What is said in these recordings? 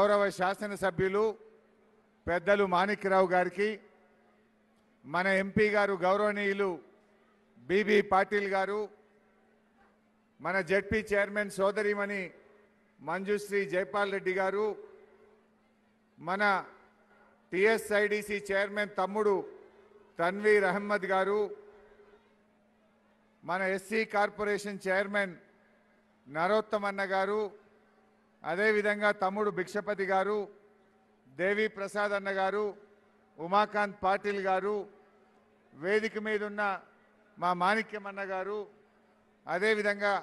గౌరవ శాసనసభ్యులు పెద్దలు మాణిక్యరావు గారికి మన ఎంపీ గారు గౌరవనీయులు బీబీ పాటిల్ గారు మన జడ్పీ చైర్మన్ సోదరిమణి మంజుశ్రీ జైపాల్ రెడ్డి గారు మన టిఎస్ఐడిసి చైర్మన్ తమ్ముడు తన్వీర్ అహ్మద్ గారు మన ఎస్సీ కార్పొరేషన్ చైర్మన్ నరోత్తమన్న గారు అదేవిధంగా తమ్ముడు భిక్షపతి గారు దేవి ప్రసాద్ అన్న గారు ఉమాకాంత్ పాటిల్ గారు వేదిక మీద ఉన్న మా మాణిక్యమన్న గారు అదేవిధంగా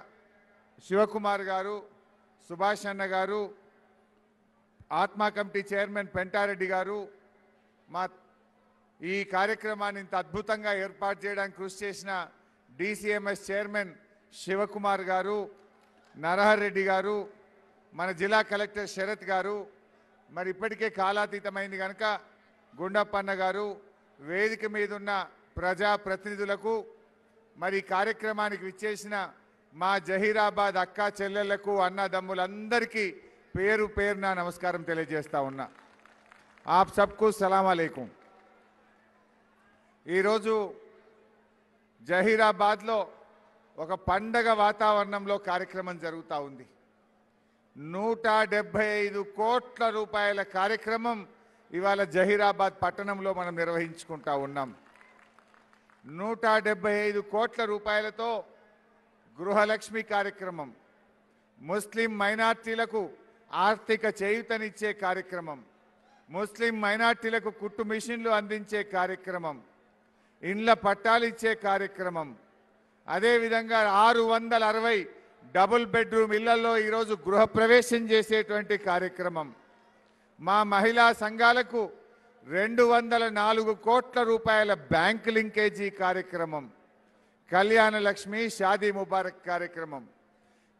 శివకుమార్ గారు సుభాష్ అన్న గారు ఆత్మా కమిటీ చైర్మన్ పెంటారెడ్డి గారు మా ఈ కార్యక్రమాన్ని ఇంత అద్భుతంగా ఏర్పాటు చేయడానికి కృషి చేసిన డీసీఎంఎస్ చైర్మన్ శివకుమార్ గారు నరహర్ రెడ్డి గారు మన జిల్లా కలెక్టర్ శరత్ గారు మరి ఇప్పటికే కాలాతీతమైంది కనుక గుండప్పన్న గారు వేదిక మీద ఉన్న ప్రజాప్రతినిధులకు మరి కార్యక్రమానికి విచ్చేసిన మా జహీరాబాద్ అక్క చెల్లెళ్లకు అన్నదమ్ములందరికీ పేరు పేరున నమస్కారం తెలియజేస్తా ఉన్నా ఆప్ సబ్కు సలాం అలైకుం ఈరోజు జహీరాబాద్లో ఒక పండగ వాతావరణంలో కార్యక్రమం జరుగుతూ ఉంది నూట డెబ్బై ఐదు కోట్ల రూపాయల కార్యక్రమం ఇవాళ జహీరాబాద్ పట్టణంలో మనం నిర్వహించుకుంటా ఉన్నాం నూట ఐదు కోట్ల రూపాయలతో గృహలక్ష్మి కార్యక్రమం ముస్లిం మైనార్టీలకు ఆర్థిక చేయుతనిచ్చే కార్యక్రమం ముస్లిం మైనార్టీలకు కుట్టు మిషన్లు అందించే కార్యక్రమం ఇండ్ల పట్టాలిచ్చే కార్యక్రమం అదేవిధంగా ఆరు వందల అరవై డబుల్ బెడ్రూమ్ ఇళ్లలో ఈరోజు గృహప్రవేశం చేసేటువంటి కార్యక్రమం మా మహిళా సంఘాలకు రెండు వందల నాలుగు కోట్ల రూపాయల బ్యాంక్ లింకేజీ కార్యక్రమం కళ్యాణ లక్ష్మి షాదీ ముబారక్ కార్యక్రమం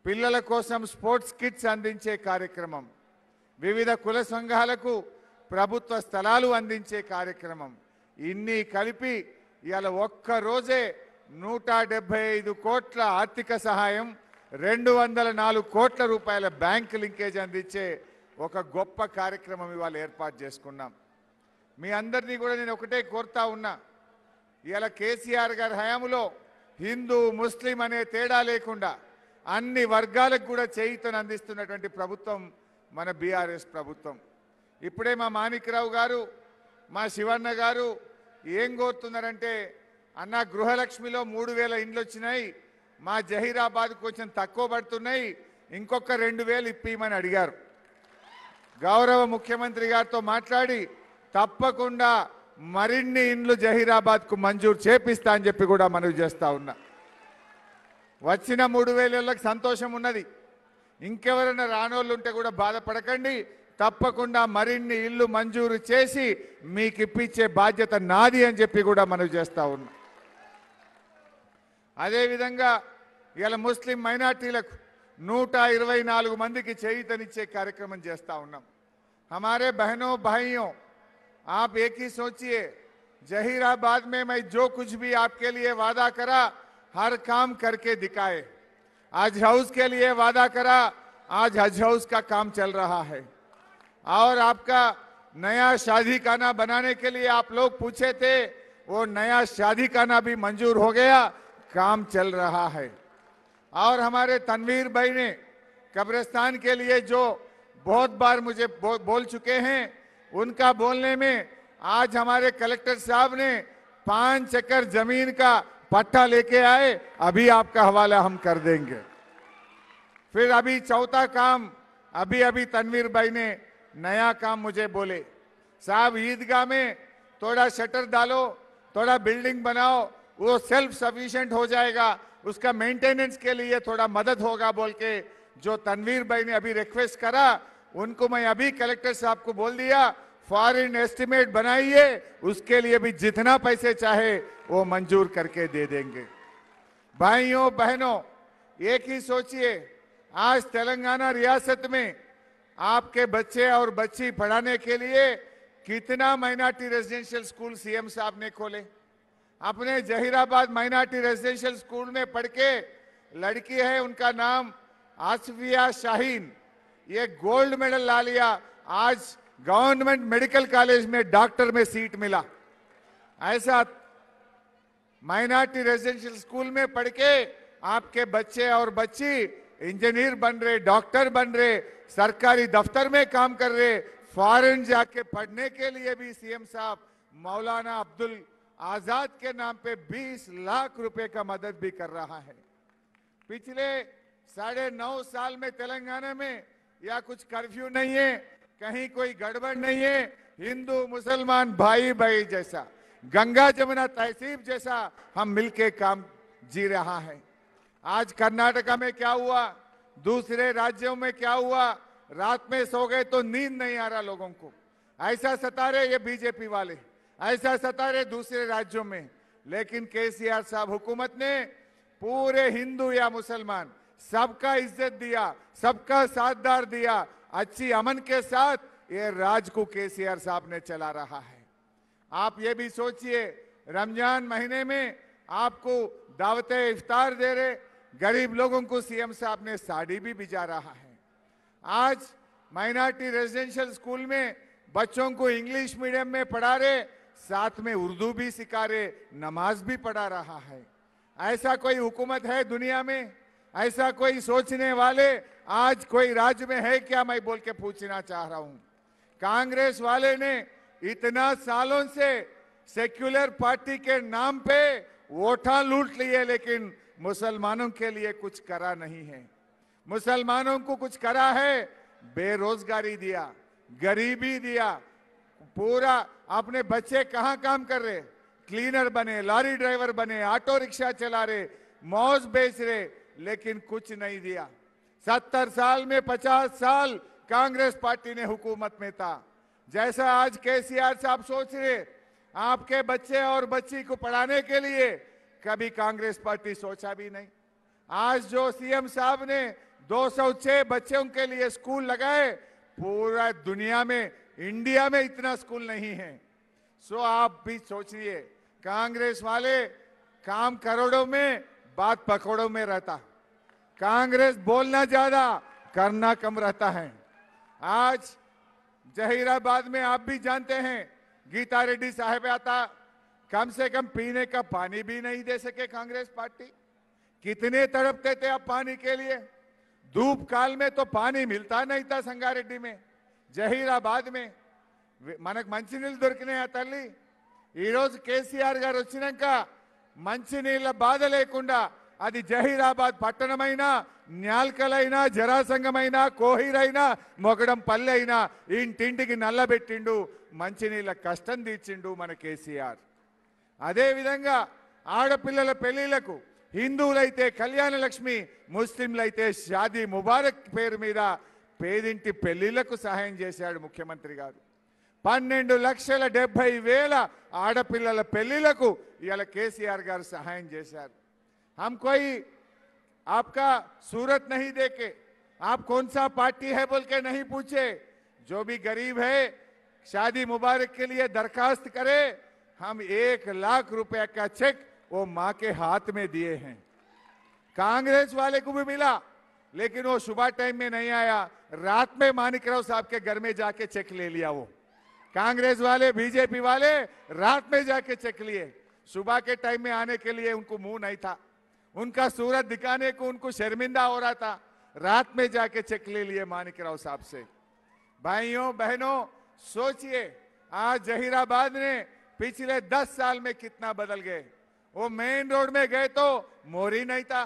పిల్లల కోసం స్పోర్ట్స్ కిట్స్ అందించే కార్యక్రమం వివిధ కుల సంఘాలకు ప్రభుత్వ స్థలాలు అందించే కార్యక్రమం ఇన్ని కలిపి ఇలా ఒక్కరోజే నూట డెబ్బై ఐదు కోట్ల ఆర్థిక సహాయం రెండు వందల నాలుగు కోట్ల రూపాయల బ్యాంక్ లింకేజ్ అందించే ఒక గొప్ప కార్యక్రమం ఇవాళ ఏర్పాటు చేసుకున్నాం మీ అందరినీ కూడా నేను ఒకటే కోరుతా ఉన్నా ఇలా కేసీఆర్ గారి హయాంలో హిందూ ముస్లిం అనే తేడా లేకుండా అన్ని వర్గాలకు కూడా చేయితను అందిస్తున్నటువంటి ప్రభుత్వం మన బీఆర్ఎస్ ప్రభుత్వం ఇప్పుడే మా మాణిక్రావు గారు మా శివన్న గారు ఏం కోరుతున్నారంటే అన్న గృహలక్ష్మిలో మూడు వేల ఇండ్లు వచ్చినాయి మా జహీరాబాద్ కొంచెం తక్కువ పడుతున్నాయి ఇంకొక రెండు వేలు ఇప్పిమని అడిగారు గౌరవ ముఖ్యమంత్రి గారితో మాట్లాడి తప్పకుండా మరిన్ని ఇండ్లు జహీరాబాద్కు మంజూరు చేపిస్తా అని చెప్పి కూడా మనవి చేస్తా ఉన్నా వచ్చిన మూడు వేలకి సంతోషం ఉన్నది ఇంకెవరైనా రానోళ్ళు ఉంటే కూడా బాధపడకండి తప్పకుండా మరిన్ని ఇల్లు మంజూరు చేసి మీకు ఇప్పించే బాధ్యత నాది అని చెప్పి కూడా మనవి చేస్తా ఉన్నా అదేవిధంగా ఇలా मुस्लिम మైనార్టీలకు नूट ఇరవై నాలుగు మందికి చేయితనిచ్చే కార్యక్రమం చేస్తూ ఉన్నాం हमारे बहनों भाइयों आप एक ही सोचिए जहीराबाद में मैं जो कुछ भी आपके लिए वादा करा हर काम करके दिखाए आज हाउस के लिए वादा करा आज हज हाउस का काम चल रहा है और आपका नया शादी खाना बनाने के लिए आप लोग पूछे थे वो नया शादी खाना भी मंजूर हो गया काम चल रहा है और हमारे तनवीर भाई ने कब्रिस्तान के लिए जो बहुत बार मुझे बो, बोल चुके हैं उनका बोलने में आज हमारे कलेक्टर साहब ने पांच एकड़ जमीन का पट्टा लेके आए अभी आपका हवाला हम कर देंगे फिर अभी चौथा काम अभी अभी तनवीर भाई ने नया काम मुझे बोले साहब ईदगाह में थोड़ा शटर डालो थोड़ा बिल्डिंग बनाओ वो सेल्फ सफिशियंट हो जाएगा उसका मेंटेनेंस के लिए थोड़ा मदद होगा बोल के जो तनवीर भाई ने अभी रिक्वेस्ट करा उनको मैं अभी कलेक्टर साहब को बोल दिया फॉरिन एस्टिमेट बनाइए उसके लिए भी जितना पैसे चाहे वो मंजूर करके दे देंगे भाइयों बहनों एक ही सोचिए आज तेलंगाना रियासत में आपके बच्चे और बच्ची पढ़ाने के लिए कितना माइनॉरिटी रेजिडेंशियल स्कूल सीएम साहब ने खोले अपने जहीराबाद माइनॉरिटी रेजिडेंशियल स्कूल में पढ़ के लड़की है उनका नाम आसफिया शाहीन ये गोल्ड मेडल ला लिया आज गवर्नमेंट मेडिकल कॉलेज में डॉक्टर में सीट मिला ऐसा माइनॉरिटी रेजिडेंशियल स्कूल में पढ़ के आपके बच्चे और बच्ची इंजीनियर बन रहे डॉक्टर बन रहे सरकारी दफ्तर में काम कर रहे फॉरेन जाके पढ़ने के लिए भी सीएम साहब मौलाना अब्दुल आजाद के नाम पे 20 लाख रुपए का मदद भी कर रहा है पिछले साढ़े नौ साल में तेलंगाना में या कुछ कर्फ्यू नहीं है कहीं कोई गड़बड़ नहीं है हिंदू मुसलमान भाई भाई जैसा गंगा जमुना तहसीब जैसा हम मिलके काम जी रहा है आज कर्नाटका में क्या हुआ दूसरे राज्यों में क्या हुआ रात में सो गए तो नींद नहीं आ रहा लोगों को ऐसा सता रहे ये बीजेपी वाले ऐसा सता रहे दूसरे राज्यों में लेकिन केसीआर साहब हुकूमत ने पूरे हिंदू या मुसलमान सबका इज्जत दिया सबका साथदार दिया अच्छी अमन के साथ ये राज को केसीआर साहब ने चला रहा है आप ये भी सोचिए रमजान महीने में आपको दावते इफ्तार दे रहे गरीब लोगों को सीएम साहब ने साड़ी भी भिजा रहा है आज माइनॉरिटी रेजिडेंशियल स्कूल में बच्चों को इंग्लिश मीडियम में पढ़ा रहे साथ में उर्दू भी सिखा रहे नमाज भी पढ़ा रहा है ऐसा कोई हुकूमत है दुनिया में ऐसा कोई सोचने वाले आज कोई राज्य में है क्या मैं बोल के पूछना चाह रहा हूं कांग्रेस वाले ने इतना सालों से सेक्युलर पार्टी के नाम पे वोटा लूट लिए लेकिन मुसलमानों के लिए कुछ करा नहीं है मुसलमानों को कुछ करा है बेरोजगारी दिया गरीबी दिया पूरा अपने बच्चे कहाँ काम कर रहे क्लीनर बने लॉरी ड्राइवर बने ऑटो रिक्शा चला रहे मौज बेच रहे लेकिन कुछ नहीं दिया सत्तर साल में पचास साल कांग्रेस पार्टी ने हुकूमत में था जैसा आज केसीआर साहब सोच रहे आपके बच्चे और बच्ची को पढ़ाने के लिए कभी कांग्रेस पार्टी सोचा भी नहीं आज जो सीएम साहब ने 206 बच्चों के लिए स्कूल लगाए पूरा दुनिया में इंडिया में इतना स्कूल नहीं है सो आप भी सोचिए कांग्रेस वाले काम करोड़ों में बात पकोड़ों में रहता कांग्रेस बोलना ज्यादा करना कम रहता है आज जहीराबाद में आप भी जानते हैं गीता रेड्डी साहब आता कम से कम पीने का पानी भी नहीं दे सके कांग्रेस पार्टी कितने तड़पते थे आप पानी के लिए धूप काल में तो पानी मिलता नहीं था संगारेड्डी में జహీరాబాద్ మే మనకు మంచినీళ్ళు దొరికినాయి ఆ తల్లి ఈరోజు కేసీఆర్ గారు వచ్చినాక మంచినీళ్ళ బాధ లేకుండా అది జహీరాబాద్ పట్టణమైనా న్యాల్కలైనా జరాసంగమైనా కోహిరైనా మొగడం పల్లె అయినా ఇంటింటికి నల్లబెట్టిండు మంచినీళ్ళ కష్టం తీర్చిండు మన కేసీఆర్ అదేవిధంగా ఆడపిల్లల పెళ్లిళ్లకు హిందువులైతే కళ్యాణలక్ష్మి ముస్లింలైతే షాదీ ముబారక్ పేరు మీద పేదింటి పెళ్లిళ్లకు సహాయం చేశాడు मुख्यमंत्री గారు పన్నెండు लक्षल డెబ్బై वेल ఆడపిల్లల పెళ్లిళ్లకు ఇవాళ కేసీఆర్ हम कोई आपका सूरत नहीं देखे आप कौन सा पार्टी है बोल के नहीं पूछे जो भी गरीब है शादी मुबारक के लिए दरखास्त करे हम एक लाख रुपया का चेक वो माँ के हाथ में दिए हैं कांग्रेस वाले को भी मिला लेकिन वो सुबह टाइम में नहीं आया रात में मानिकराव साहब के घर में जाके चेक ले लिया वो कांग्रेस वाले बीजेपी वाले रात में जाके चेक लिए सुबह के टाइम में आने के लिए उनको मुंह नहीं था उनका सूरत दिखाने को उनको शर्मिंदा हो रहा था रात में जाके चेक ले लिए मानिकराव साहब से भाइयों बहनों सोचिए आज जहीराबाद ने पिछले दस साल में कितना बदल गए वो मेन रोड में गए तो मोरी नहीं था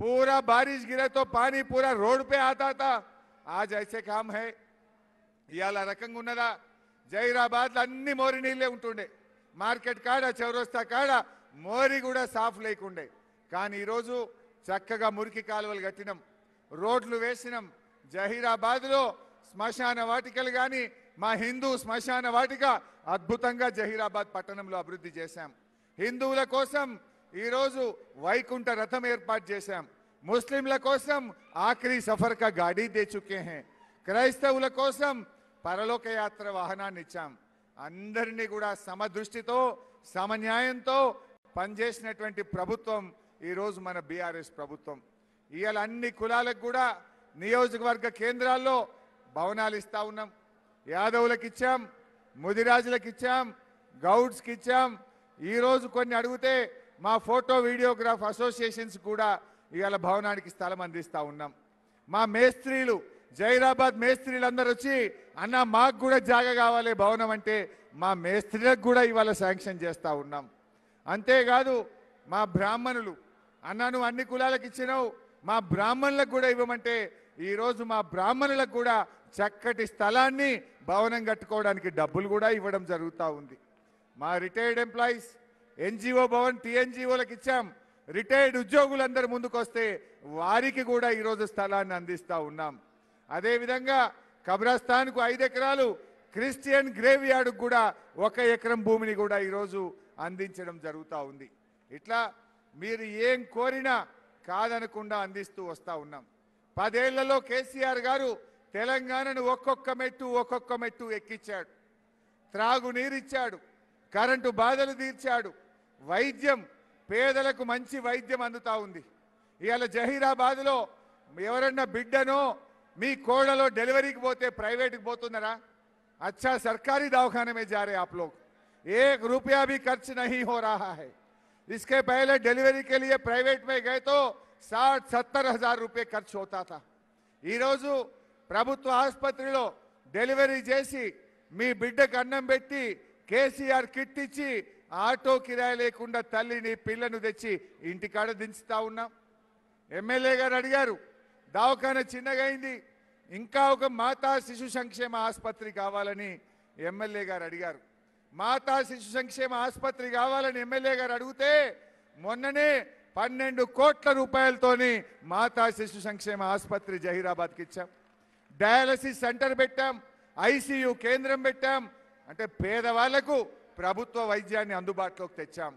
पूरा बारिश गिरे तो पानी पूरा रोड पे आता था आज ऐसे काम है ఇలా రకంగా ఉన్నదా జైరాబాద్లో అన్ని మోరి నీళ్ళే ఉంటుండే మార్కెట్ కాడ చౌరస్తా కాడ మోరి కూడా సాఫ్ లేకుండే కానీ ఈరోజు చక్కగా మురికి కాలువలు కట్టినాం రోడ్లు వేసినాం జహీరాబాద్లో శ్మశాన వాటికలు కానీ మా హిందూ శ్మశాన వాటిక అద్భుతంగా జహీరాబాద్ పట్టణంలో అభివృద్ధి చేశాం హిందువుల కోసం ఈరోజు వైకుంఠ రథం ఏర్పాటు చేశాం ముస్లింల కోసం ఆఖరి సఫర్గా గాడీ దే హే క్రైస్తవుల కోసం పరలోక యాత్ర వాహనాన్ని ఇచ్చాం అందరినీ కూడా సమదృష్టితో సమన్యాయంతో పనిచేసినటువంటి ప్రభుత్వం ఈరోజు మన బీఆర్ఎస్ ప్రభుత్వం ఇవాళ అన్ని కులాలకు కూడా నియోజకవర్గ కేంద్రాల్లో భవనాలు ఇస్తా ఉన్నాం యాదవులకు ఇచ్చాం ముదిరాజులకు ఇచ్చాం గౌడ్స్కి ఇచ్చాం ఈరోజు కొన్ని అడిగితే మా ఫోటో వీడియోగ్రాఫ్ అసోసియేషన్స్ కూడా ఇవాళ భవనానికి స్థలం అందిస్తూ ఉన్నాం మా మేస్త్రీలు జైరాబాద్ మేస్త్రీలందరూ వచ్చి అన్న మాకు కూడా జాగ కావాలి భవనం అంటే మా మేస్త్రీలకు కూడా ఇవాళ శాంక్షన్ చేస్తూ ఉన్నాం అంతేకాదు మా బ్రాహ్మణులు అన్న నువ్వు అన్ని కులాలకు ఇచ్చినావు మా బ్రాహ్మణులకు కూడా ఇవ్వమంటే ఈరోజు మా బ్రాహ్మణులకు కూడా చక్కటి స్థలాన్ని భవనం కట్టుకోవడానికి డబ్బులు కూడా ఇవ్వడం జరుగుతూ ఉంది మా రిటైర్డ్ ఎంప్లాయీస్ ఎన్జిఓ భవన్ టీఎన్జిఓలకు ఇచ్చాం రిటైర్డ్ ఉద్యోగులందరి ముందుకొస్తే వారికి కూడా ఈరోజు స్థలాన్ని అందిస్తూ ఉన్నాం అదేవిధంగా కబ్రస్థాన్కు ఐదు ఎకరాలు క్రిస్టియన్ గ్రేవ్ కూడా ఒక ఎకరం భూమిని కూడా ఈరోజు అందించడం జరుగుతూ ఉంది ఇట్లా మీరు ఏం కోరినా కాదనకుండా అందిస్తూ వస్తూ ఉన్నాం పదేళ్లలో కేసీఆర్ గారు తెలంగాణను ఒక్కొక్క మెట్టు ఒక్కొక్క మెట్టు ఎక్కించాడు ఇచ్చాడు కరెంటు బాధలు తీర్చాడు వైద్యం పేదలకు మంచి వైద్యం అందుతా ఉంది ఇవాళ జహీరాబాద్లో ఎవరన్నా బిడ్డనో మీ కోడలో డెలివరీకి పోతే ప్రైవేట్కి పోతున్నారా అచ్చా సర్కారీ దవాఖానమే జారే जा ఏ आप लोग एक रुपया भी खर्च नहीं हो रहा है इसके पहले डिलीवरी के लिए प्राइवेट में गए तो साठ सत्तर हजार ఖర్చు ఈరోజు ప్రభుత్వ ఆసుపత్రిలో డెలివరీ చేసి మీ బిడ్డకు అన్నం పెట్టి కేసీఆర్ కిట్ ఇచ్చి ఆటో కిరాయి లేకుండా తల్లిని పిల్లను తెచ్చి ఇంటికాడ దించుతా ఉన్నాం ఎమ్మెల్యే గారు అడిగారు దావఖాన చిన్నగైంది ఇంకా ఒక మాతా శిశు సంక్షేమ ఆసుపత్రి కావాలని ఎమ్మెల్యే గారు అడిగారు మాతా శిశు సంక్షేమ ఆసుపత్రి కావాలని ఎమ్మెల్యే గారు అడిగితే మొన్ననే పన్నెండు కోట్ల రూపాయలతోని మాతా శిశు సంక్షేమ ఆసుపత్రి జహీరాబాద్కి ఇచ్చాం డయాలసిస్ సెంటర్ పెట్టాం ఐసీయూ కేంద్రం పెట్టాం అంటే పేదవాళ్లకు ప్రభుత్వ వైద్యాన్ని అందుబాటులోకి తెచ్చాం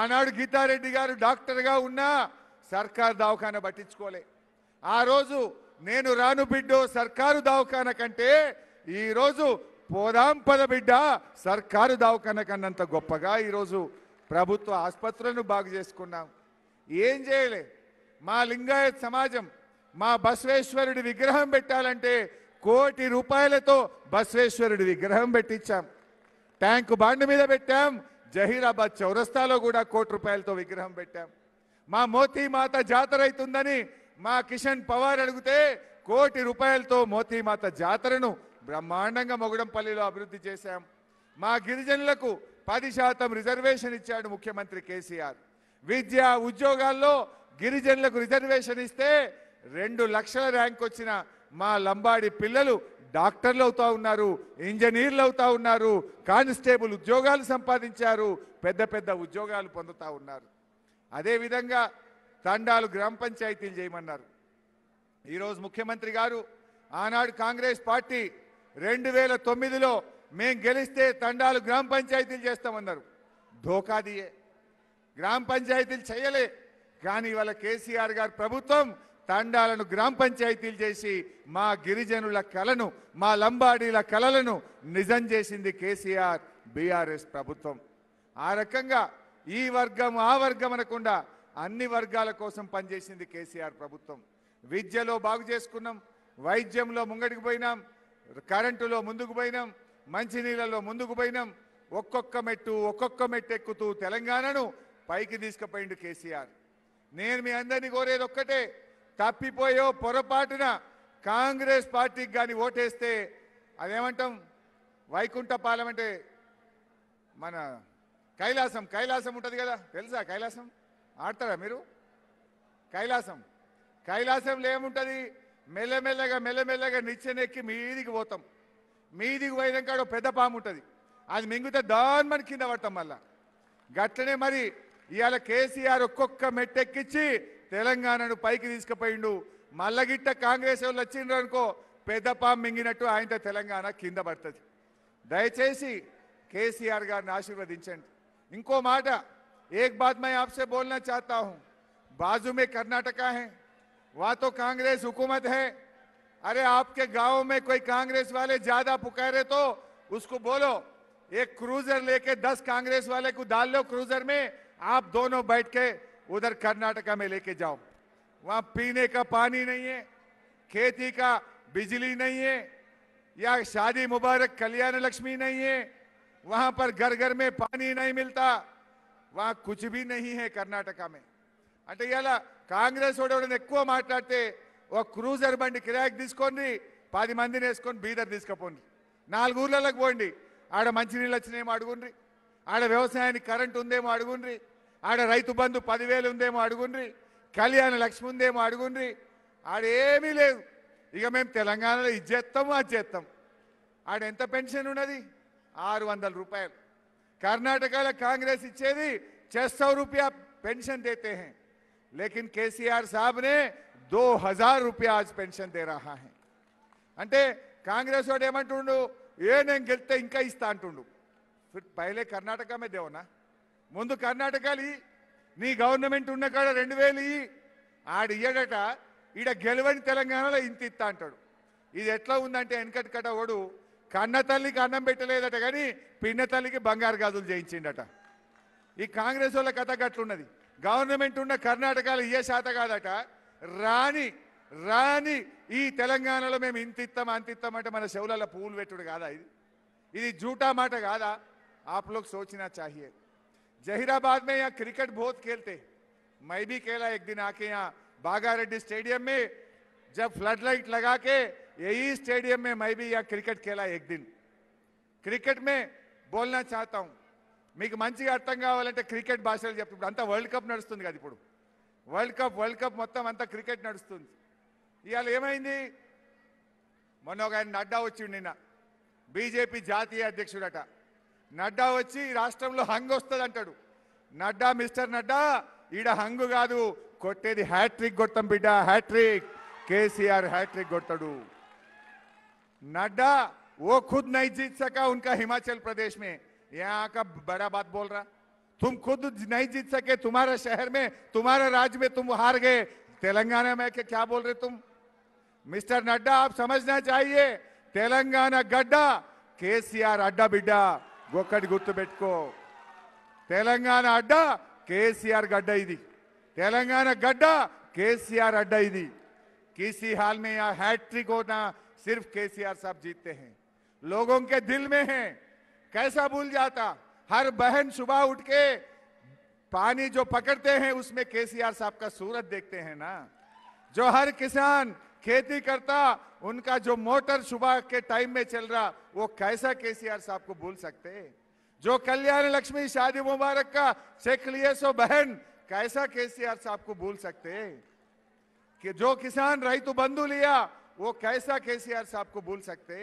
ఆనాడు గీతారెడ్డి గారు డాక్టర్గా ఉన్నా సర్కార్ దవాఖాన పట్టించుకోలే ఆ రోజు నేను రాను బిడ్డో సర్కారు దవాఖాన కంటే ఈరోజు పోదాం పద బిడ్డ సర్కారు దావఖాన కన్నంత గొప్పగా ఈరోజు ప్రభుత్వ ఆసుపత్రులను బాగు చేసుకున్నాం ఏం చేయలే మా లింగాయత్ సమాజం మా బసవేశ్వరుడి విగ్రహం పెట్టాలంటే కోటి రూపాయలతో బసవేశ్వరుడి విగ్రహం పెట్టించాం ట్యాంకు బాండ్ మీద పెట్టాం జహీరాబాద్ చౌరస్తాలో కూడా కోటి రూపాయలతో విగ్రహం పెట్టాం మా మోతీమాత జాతర అవుతుందని మా కిషన్ పవార్ అడిగితే కోటి రూపాయలతో మోతీమాత జాతరను బ్రహ్మాండంగా మొగడంపల్లిలో అభివృద్ధి చేశాం మా గిరిజనులకు పది శాతం రిజర్వేషన్ ఇచ్చాడు ముఖ్యమంత్రి కేసీఆర్ విద్య ఉద్యోగాల్లో గిరిజనులకు రిజర్వేషన్ ఇస్తే రెండు లక్షల ర్యాంక్ వచ్చిన మా లంబాడి పిల్లలు డాక్టర్లు అవుతా ఉన్నారు ఇంజనీర్లు అవుతా ఉన్నారు కానిస్టేబుల్ ఉద్యోగాలు సంపాదించారు పెద్ద పెద్ద ఉద్యోగాలు పొందుతూ ఉన్నారు అదేవిధంగా తండాలు గ్రామ పంచాయతీలు చేయమన్నారు ఈరోజు ముఖ్యమంత్రి గారు ఆనాడు కాంగ్రెస్ పార్టీ రెండు వేల తొమ్మిదిలో మేం గెలిస్తే తండాలు గ్రామ పంచాయతీలు చేస్తామన్నారు ధోకాదియే గ్రామ పంచాయతీలు చేయలే కానీ ఇవాళ కేసీఆర్ గారు ప్రభుత్వం తాండాలను గ్రామ పంచాయతీలు చేసి మా గిరిజనుల కలను మా లంబాడీల కలలను నిజం చేసింది కేసీఆర్ బీఆర్ఎస్ ప్రభుత్వం ఆ రకంగా ఈ వర్గం ఆ వర్గం అనకుండా అన్ని వర్గాల కోసం పనిచేసింది కేసీఆర్ ప్రభుత్వం విద్యలో బాగు చేసుకున్నాం వైద్యంలో ముంగడికి పోయినాం కరెంటులో ముందుకు పోయినాం మంచినీళ్ళలో ముందుకు పోయినాం ఒక్కొక్క మెట్టు ఒక్కొక్క మెట్టు ఎక్కుతూ తెలంగాణను పైకి తీసుకుపోయిండు కేసీఆర్ నేను మీ అందరినీ కోరేది ఒక్కటే తప్పిపోయో పొరపాటున కాంగ్రెస్ పార్టీకి కానీ ఓటేస్తే అదేమంటాం వైకుంఠపాలెం అంటే మన కైలాసం కైలాసం ఉంటుంది కదా తెలుసా కైలాసం ఆడతారా మీరు కైలాసం కైలాసంలో ఏముంటుంది మెల్లమెల్లగా మెల్లమెల్లగా నిచ్చెనెక్కి మీదికి పోతాం మీదికి పోయినాక పెద్ద పాము ఉంటుంది అది మింగితే దాని మన కింద పడతాం మళ్ళా గట్లనే మరి ఇవాళ కేసీఆర్ ఒక్కొక్క మెట్టెక్కిచ్చి తెలంగాణను పైకి తీసుకెళ్ళిండు మల్లగిట్ట కాంగ్రెస్ ఏల్లొచ్చిన రన్కో పెద్దపా మింగినట్టు ఆయన తెలంగాణకింద పడతది దయచేసి కేసిఆర్ గారిని ఆశీర్వదించండి ఇంకో మాట ఏక్ బాద్ మై ఆప్సే బోల్నా చాhta హూ బాజు మే కర్ణాటక హే వహ తో కాంగ్రెస్ హుకుమత్ హే अरे aapke gaon me koi congress wale jyada pukare to usko bolo ek cruiser leke 10 congress wale ko dal lo cruiser me aap dono baithke उधर कर्नाटका में लेके जाओ वहां पीने का पानी नहीं है खेती का बिजली नहीं है या शादी मुबारक कल्याण लक्ष्मी नहीं है वहां पर घर घर में पानी नहीं मिलता वहां कुछ भी नहीं है कर्नाटका में అంటే ఇలా కాంగ్రెస్ వాడు ఎక్కువ మాట్లాడితే ఒక క్రూజర్ బండి కిరాయికి తీసుకోండి పది మందిని వేసుకొని బీదర్ తీసుకుపోండి నాలుగు ఊర్లలోకి పోండి ఆడ మంచినీళ్ళు వచ్చినేమో అడుగుండ్రి ఆడ వ్యవసాయానికి కరెంట్ ఉందేమో అడుగుండ్రి ఆడ రైతు బంధు పదివేలు ఉందేమో అడుగుండ్రి కళ్యాణ లక్ష్మి ఉందేమో అడుగుండ్రి ఆడేమీ లేదు ఇక మేము తెలంగాణలో ఇది చేస్తాము అది చేస్తాం ఆడ ఎంత పెన్షన్ ఉన్నది ఆరు వందల రూపాయలు కర్ణాటకలో కాంగ్రెస్ ఇచ్చేది छह రూపాయ పెన్షన్ దేతే హే లేకిన్ కేసీఆర్ సాబ్నే దో హజార్ రూపాయ ఆజ్ పెన్షన్ దే రహా హే అంటే కాంగ్రెస్ వాడు ఏమంటుండు ఏ నేను గెలిస్తే ఇంకా ఇస్తా అంటుండు పైలే కర్ణాటక దేవునా ముందు కర్ణాటకలి నీ గవర్నమెంట్ ఉన్న కాడ రెండు వేలు ఆడ ఇయ్యడట ఈడ గెలవని తెలంగాణలో ఇంత ఇత్త అంటాడు ఇది ఎట్లా ఉందంటే వెనకటి కట ఓడు కన్న తల్లికి అన్నం పెట్టలేదట కానీ పిన్న తల్లికి బంగారు గాజులు చేయించిండట ఈ కాంగ్రెస్ వాళ్ళ కథ గట్లున్నది గవర్నమెంట్ ఉన్న కర్ణాటకలో ఏ శాత కాదట రాని రాని ఈ తెలంగాణలో మేము ఇంత ఇత్తాం అంత ఇత్తామంటే మన శవులలో పువ్వులు పెట్టుడు కాదా ఇది ఇది జూటా మాట కాదా ఆప్లోకి సోచినా చాహియే जहीराबाद में यहाँ क्रिकेट बहुत खेलते मैं भी खेला एक दिन आके यहाँ बागा रेड्डी स्टेडियम में जब फ्लड लाइट लगा के यही स्टेडियम में मैं भी यहाँ क्रिकेट खेला एक दिन क्रिकेट में बोलना चाहता हूँ मंच अर्थ कावाले क्रिकेट भाषा अंत वरल कप ना इपू वरल कप वरल कप मोतम क्रिकेट नाम मोन नड्डा अड्डा बीजेपी जातीय अध्यक्षुड़ा नड्डा वी राष्ट्र हंग వస్తుంది नड्डा मिस्टर नड्डा నడ్డా ఈడ హంగు కాదు కొట్టేది హ్యాట్రిక్ కొడతాం नड्डा वो खुद नहीं जीत सका उनका हिमाचल प्रदेश में यहाँ का बड़ा बात बोल रहा तुम खुद नहीं जीत सके तुम्हारे शहर में तुम्हारे राज्य में तुम हार गए तेलंगाना में क्या बोल रहे तुम मिस्टर नड्डा आप समझना चाहिए तेलंगाना गड्ढा केसीआर अड्डा बिड्डा ఒక్కటి గుర్తుపెట్టుకో తెలంగాణ అడ్డ కేసీఆర్ గడ్డ ఇది తెలంగాణ గడ్డ किसी हाल में यहाँ हैट्रिक होना सिर्फ केसीआर साहब जीतते हैं लोगों के दिल में है कैसा भूल जाता हर बहन सुबह उठ के पानी जो पकड़ते हैं उसमें केसीआर साहब का सूरत देखते हैं ना जो हर किसान खेती करता उनका जो मोटर सुबह के टाइम में चल रहा वो कैसा केसीआर साहब को भूल सकते जो कल्याण लक्ष्मी शादी मुबारक का शेख लिए सो बहन कैसा केसीआर साहब को भूल सकते कि जो किसान रही तो बंधु लिया वो कैसा కేసీఆర్ साहब को भूल सकते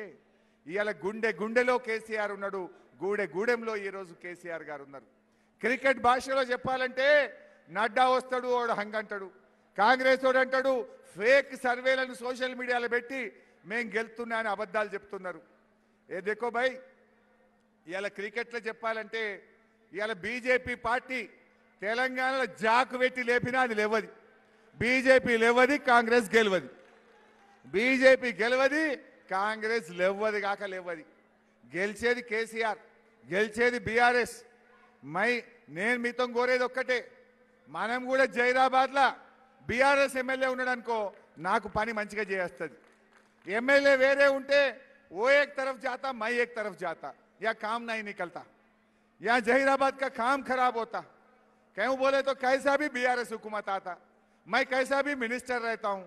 इला गुंडे गुंडे కేసీఆర్ ఉన్నాడు గూడె గూడెంలో ఈరోజు కేసీఆర్ గారు ఉన్నారు క్రికెట్ భాషలో చెప్పాలంటే నడ్డా వస్తాడు వాడు హంగ్ అంటాడు కాంగ్రెస్ వాడు ఫేక్ సర్వేలను సోషల్ మీడియాలో పెట్టి మేము గెలుతున్నా అని అబద్ధాలు చెప్తున్నారు ఏ దేకో భాయ్ ఇవాళ క్రికెట్లో చెప్పాలంటే ఇవాళ బీజేపీ పార్టీ తెలంగాణలో జాకు పెట్టి లేపినా అది లేవది బీజేపీ లేవది కాంగ్రెస్ గెలవది బీజేపీ గెలవది కాంగ్రెస్ లేవది కాక లేవది గెలిచేది కేసీఆర్ గెలిచేది బీఆర్ఎస్ మై నేను మీతో కోరేది ఒక్కటే మనం కూడా జైదాబాద్లో बीआरएस एमएलए ఉన్నాడు అనుకో నాకు పని మంచిగా చేస్తుంది ఎమ్మెల్యే వేరే ఉంటే ఓ ఏక్ తరఫ్ या काम नहीं निकलता या जहीराबाद का काम खराब होता क्यों बोले तो कैसा भी बीआरएस हुकूमत आता मैं कैसा भी मिनिस्टर रहता हूं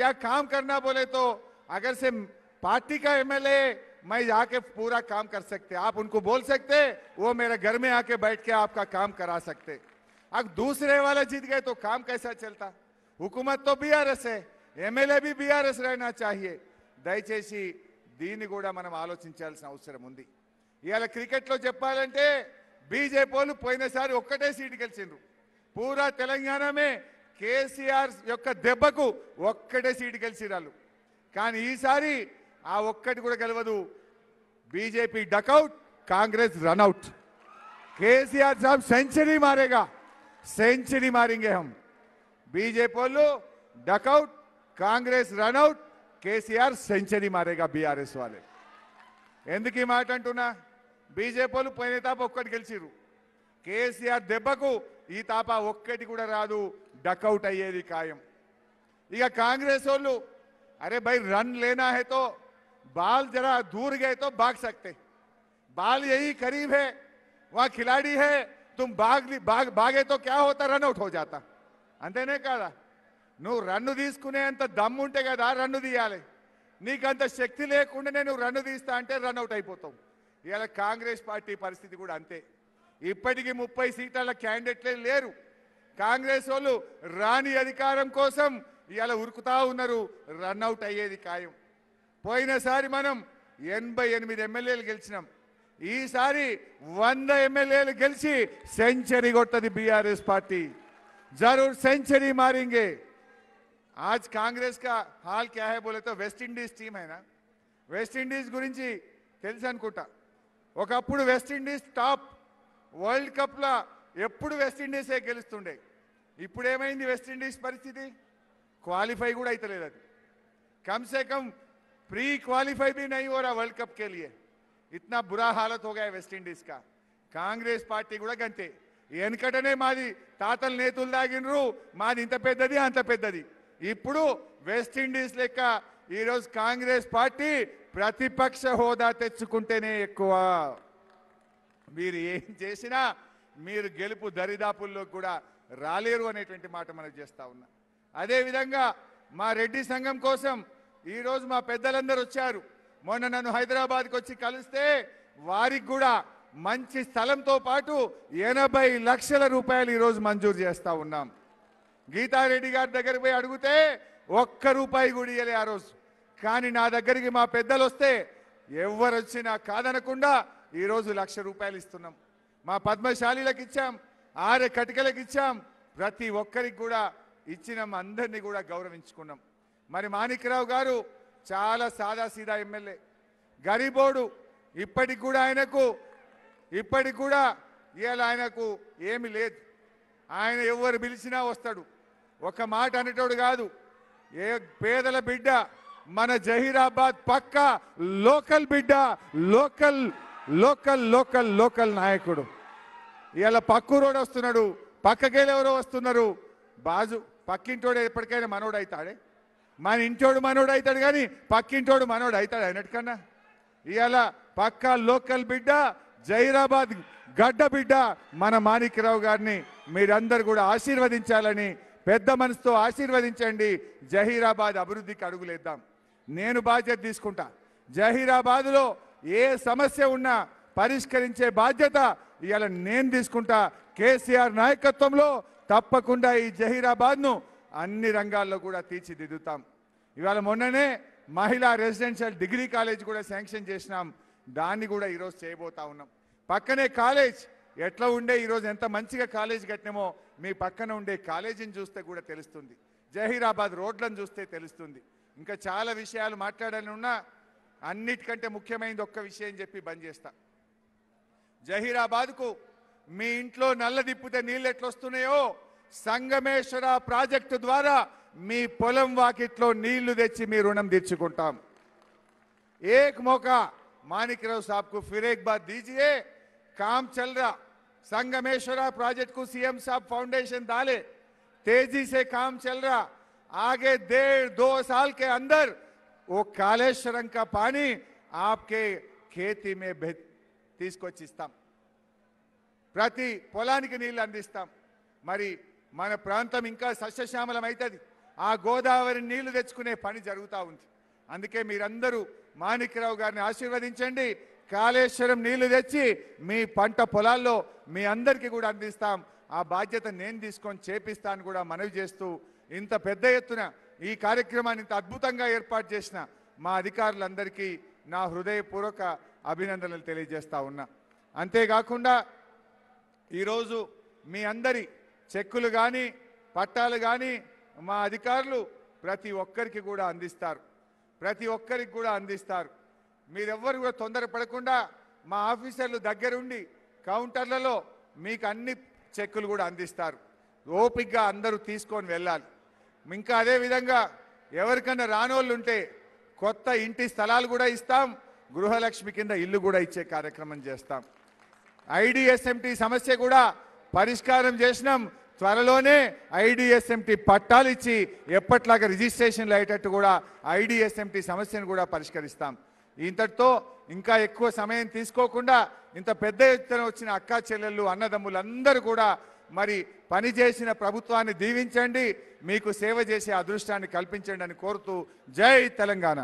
या काम करना बोले तो अगर से पार्टी का एमएलए मैं आके पूरा काम कर सकते आप उनको बोल सकते वो मेरे घर में आके बैठ के आपका काम करा सकते अब दूसरे वाले जीत गए तो काम कैसा चलता హుకుమత్ తో బీఆర్ఎస్ఏ ఎమ్మెల్యే బి బీఆర్ఎస్ అయినా చాహియే దయచేసి దీన్ని కూడా మనం ఆలోచించాల్సిన అవసరం ఉంది ఇవాళ క్రికెట్లో చెప్పాలంటే బీజేపీ వాళ్ళు పోయినసారి ఒక్కటే సీటు గెలిచిండ్రు పూరా తెలంగాణమే కేసీఆర్ యొక్క దెబ్బకు ఒక్కటే సీటు గెలిచిరాళ్ళు కానీ ఈసారి ఆ ఒక్కటి కూడా గెలవదు BJP duck out Congress run out KCR సాబ్ సెంచరీ మారేగా సెంచరీ మారింగే BJP duck out Congress run KCR century मारेगा बीआरएस वाले एन की बीजेपी पैन ताप गेलू केसीआर दबकूप राकउटे खाएं इक कांग्रेस वो अरे भाई रन लेना है तो बाल जरा दूर गए तो भाग सकते बाल यही करीब है वहां खिलाड़ी है तुम भाग भाग भागे तो क्या होता रन आउट हो जाता అంతేనే కాదా నువ్వు రన్ను తీసుకునేంత దమ్ముంటే కదా రన్ను తీయాలి నీకంత శక్తి లేకుండానే నువ్వు రన్ను తీస్తా అంటే అవుట్ అయిపోతావు ఇవాళ కాంగ్రెస్ పార్టీ పరిస్థితి కూడా అంతే ఇప్పటికీ ముప్పై సీట్ల క్యాండిడేట్లే లేరు కాంగ్రెస్ వాళ్ళు రాని అధికారం కోసం ఇవాళ ఉరుకుతా ఉన్నారు రన్అట్ అయ్యేది ఖాయం పోయినసారి మనం ఎనభై ఎనిమిది ఎమ్మెల్యేలు గెలిచినాం ఈసారి వంద ఎమ్మెల్యేలు గెలిచి సెంచరీ కొట్టది బీఆర్ఎస్ పార్టీ जरूर सेंचुरी मारेंगे आज कांग्रेस का हाल क्या है बोले तो वेस्ट इंडीज टीम है ना वेस्ट इंडीज గురించి తెలుసు అనుకుంటా ఒకప్పుడు వెస్ట్ ఇండీస్ టాప్ వరల్డ్ కప్లో ఎప్పుడు వెస్ట్ ఇండీసే గెలుస్తుండే ఇప్పుడు ఏమైంది వెస్ట్ ఇండీస్ పరిస్థితి క్వాలిఫై కూడా అయితలేదు అది కమ్సే కమ్ ప్రీ క్వాలిఫై भी नहीं हो रहा वर्ल्ड कप के लिए इतना बुरा हालत हो गया है वेस्ट इंडीज का कांग्रेस पार्टी కూడా గంతే వెనుకటనే మాది తాతలు నేతులు దాగినరు మాది ఇంత పెద్దది అంత పెద్దది ఇప్పుడు వెస్టిండీస్ లెక్క ఈరోజు కాంగ్రెస్ పార్టీ ప్రతిపక్ష హోదా తెచ్చుకుంటేనే ఎక్కువ మీరు ఏం చేసినా మీరు గెలుపు దరిదాపుల్లో కూడా రాలేరు అనేటువంటి మాట మనం చేస్తా ఉన్నా అదేవిధంగా మా రెడ్డి సంఘం కోసం ఈరోజు మా పెద్దలందరూ వచ్చారు మొన్న నన్ను హైదరాబాద్కి వచ్చి కలిస్తే వారికి కూడా మంచి స్థలంతో పాటు ఎనభై లక్షల రూపాయలు ఈరోజు మంజూరు చేస్తూ ఉన్నాం గీతారెడ్డి గారి దగ్గర పోయి అడిగితే ఒక్క రూపాయి కూడా ఆ రోజు కానీ నా దగ్గరికి మా పెద్దలు వస్తే ఎవరు వచ్చినా కాదనకుండా ఈరోజు లక్ష రూపాయలు ఇస్తున్నాం మా పద్మశాలిలకు ఇచ్చాం ఆరే కటికలకు ఇచ్చాం ప్రతి ఒక్కరికి కూడా ఇచ్చిన అందరినీ కూడా గౌరవించుకున్నాం మరి మాణిక్రావు గారు చాలా సాదాసీదా ఎమ్మెల్యే గరీబోడు ఇప్పటికి కూడా ఆయనకు ఇప్పటికి కూడా ఇవాళ ఆయనకు ఏమి లేదు ఆయన ఎవరు పిలిచినా వస్తాడు ఒక మాట అనేటోడు కాదు ఏ పేదల బిడ్డ మన జహీరాబాద్ పక్క లోకల్ బిడ్డ లోకల్ లోకల్ లోకల్ లోకల్ నాయకుడు ఇవాళ పక్కూరోడు వస్తున్నాడు ఎవరో వస్తున్నారు బాజు పక్కింటోడు ఎప్పటికైనా మనోడు అవుతాడే మన ఇంటోడు మనోడు అవుతాడు కానీ పక్కింటోడు మనోడు అవుతాడు అన్నట్టుకన్నా ఇవాళ పక్క లోకల్ బిడ్డ జైరాబాద్ గడ్డబిడ్డ మన మాణిక్యరావు గారిని మీరందరూ కూడా ఆశీర్వదించాలని పెద్ద మనసుతో ఆశీర్వదించండి జహీరాబాద్ అభివృద్ధికి అడుగులేద్దాం నేను బాధ్యత తీసుకుంటా జహీరాబాద్లో ఏ సమస్య ఉన్నా పరిష్కరించే బాధ్యత ఇవాళ నేను తీసుకుంటా కేసీఆర్ నాయకత్వంలో తప్పకుండా ఈ జహీరాబాద్ను అన్ని రంగాల్లో కూడా తీర్చిదిద్దుతాం ఇవాళ మొన్ననే మహిళా రెసిడెన్షియల్ డిగ్రీ కాలేజ్ కూడా శాంక్షన్ చేసినాం దాన్ని కూడా ఈరోజు చేయబోతా ఉన్నాం పక్కనే కాలేజ్ ఎట్లా ఉండే ఈరోజు ఎంత మంచిగా కాలేజ్ కట్టినామో మీ పక్కన ఉండే కాలేజీని చూస్తే కూడా తెలుస్తుంది జహీరాబాద్ రోడ్లను చూస్తే తెలుస్తుంది ఇంకా చాలా విషయాలు మాట్లాడాలని ఉన్నా అన్నిటికంటే ముఖ్యమైనది ఒక్క విషయం చెప్పి బంద్ చేస్తా జహీరాబాద్కు మీ ఇంట్లో నల్ల దిప్పితే నీళ్ళు ఎట్లొస్తున్నాయో సంగమేశ్వర ప్రాజెక్టు ద్వారా మీ పొలం వాకిట్లో నీళ్లు తెచ్చి మీ రుణం తీర్చుకుంటాం ఏక్ మోకా మాణిక్యరావు సాబ్ కు ఫిరేక్ బాద్ దీజియే కామ్ చల్రా సంగమేశ్వర ప్రాజెక్ట్ కు సీఎం సాబ్ ఫౌండేషన్ దాలే తేజీ సే కామ్ చల్రా ఆగే దేర్ దో సాల్ కే అందర్ ఓ కాళేశ్వరం కా పానీ ఆప్కే ఖేతి మే బె తీసుకొచ్చి ఇస్తాం ప్రతి పొలానికి నీళ్ళు అందిస్తాం మరి మన ప్రాంతం ఇంకా సస్యశ్యామలం అవుతుంది ఆ గోదావరి నీళ్లు తెచ్చుకునే పని జరుగుతూ ఉంది అందుకే మీరందరూ మాణిక్యరావు గారిని ఆశీర్వదించండి కాళేశ్వరం నీళ్లు తెచ్చి మీ పంట పొలాల్లో మీ అందరికీ కూడా అందిస్తాం ఆ బాధ్యత నేను తీసుకొని చేపిస్తాను కూడా మనవి చేస్తూ ఇంత పెద్ద ఎత్తున ఈ కార్యక్రమాన్ని ఇంత అద్భుతంగా ఏర్పాటు చేసిన మా అధికారులందరికీ నా హృదయపూర్వక అభినందనలు తెలియజేస్తా ఉన్నా అంతేకాకుండా ఈరోజు మీ అందరి చెక్కులు కానీ పట్టాలు కానీ మా అధికారులు ప్రతి ఒక్కరికి కూడా అందిస్తారు ప్రతి ఒక్కరికి కూడా అందిస్తారు మీరెవ్వరు కూడా తొందరపడకుండా మా ఆఫీసర్లు దగ్గరుండి కౌంటర్లలో మీకు అన్ని చెక్కులు కూడా అందిస్తారు ఓపిక్గా అందరూ తీసుకొని వెళ్ళాలి ఇంకా అదేవిధంగా ఎవరికన్నా రానోళ్ళు ఉంటే కొత్త ఇంటి స్థలాలు కూడా ఇస్తాం గృహలక్ష్మి కింద ఇల్లు కూడా ఇచ్చే కార్యక్రమం చేస్తాం ఐడిఎస్ఎంటీ సమస్య కూడా పరిష్కారం చేసినాం త్వరలోనే ఐడిఎస్ఎంటీ పట్టాలు ఇచ్చి ఎప్పట్లాగా రిజిస్ట్రేషన్లు అయ్యేటట్టు కూడా ఐడిఎస్ఎంటీ సమస్యను కూడా పరిష్కరిస్తాం ఇంతటితో ఇంకా ఎక్కువ సమయం తీసుకోకుండా ఇంత పెద్ద ఎత్తున వచ్చిన అక్కా చెల్లెళ్ళు అన్నదమ్ములు అందరూ కూడా మరి పనిచేసిన ప్రభుత్వాన్ని దీవించండి మీకు సేవ చేసే అదృష్టాన్ని కల్పించండి అని కోరుతూ జై తెలంగాణ